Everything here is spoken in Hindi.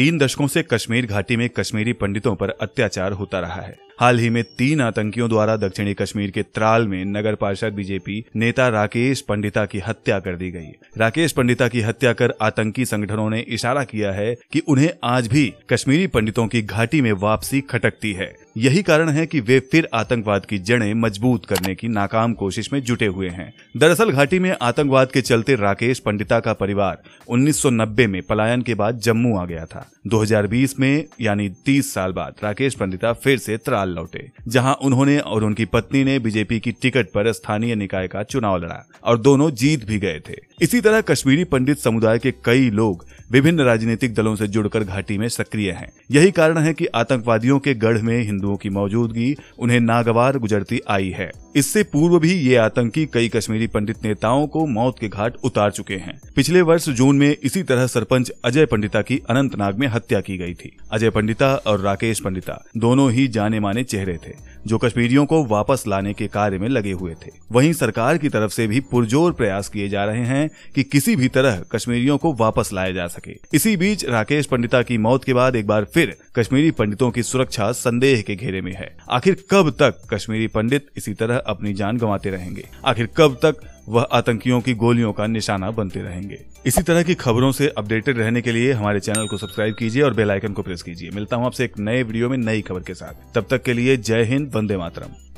तीन दशकों से कश्मीर घाटी में कश्मीरी पंडितों पर अत्याचार होता रहा है हाल ही में तीन आतंकियों द्वारा दक्षिणी कश्मीर के त्राल में नगर पार्षद बीजेपी नेता राकेश पंडिता की हत्या कर दी गई राकेश पंडिता की हत्या कर आतंकी संगठनों ने इशारा किया है कि उन्हें आज भी कश्मीरी पंडितों की घाटी में वापसी खटकती है यही कारण है कि वे फिर आतंकवाद की जड़ें मजबूत करने की नाकाम कोशिश में जुटे हुए हैं दरअसल घाटी में आतंकवाद के चलते राकेश पंडिता का परिवार 1990 में पलायन के बाद जम्मू आ गया था 2020 में यानी 30 साल बाद राकेश पंडिता फिर से त्राल लौटे जहां उन्होंने और उनकी पत्नी ने बीजेपी की टिकट पर स्थानीय निकाय का चुनाव लड़ा और दोनों जीत भी गए थे इसी तरह कश्मीरी पंडित समुदाय के कई लोग विभिन्न राजनीतिक दलों से जुड़कर घाटी में सक्रिय हैं यही कारण है कि आतंकवादियों के गढ़ में हिंदुओं की मौजूदगी उन्हें नागवार गुजरती आई है इससे पूर्व भी ये आतंकी कई कश्मीरी पंडित नेताओं को मौत के घाट उतार चुके हैं पिछले वर्ष जून में इसी तरह सरपंच अजय पंडिता की अनंतनाग में हत्या की गई थी अजय पंडिता और राकेश पंडिता दोनों ही जाने माने चेहरे थे जो कश्मीरियों को वापस लाने के कार्य में लगे हुए थे वहीं सरकार की तरफ से भी पुरजोर प्रयास किए जा रहे हैं कि किसी भी तरह कश्मीरियों को वापस लाया जा सके सके इसी बीच राकेश पंडिता की मौत के बाद एक बार फिर कश्मीरी पंडितों की सुरक्षा संदेह के घेरे में है आखिर कब तक कश्मीरी पंडित इसी तरह अपनी जान गंवाते रहेंगे आखिर कब तक वह आतंकियों की गोलियों का निशाना बनते रहेंगे इसी तरह की खबरों से अपडेटेड रहने के लिए हमारे चैनल को सब्सक्राइब कीजिए और बेल आइकन को प्रेस कीजिए मिलता हूँ आपसे एक नए वीडियो में नई खबर के साथ तब तक के लिए जय हिंद वंदे मातरम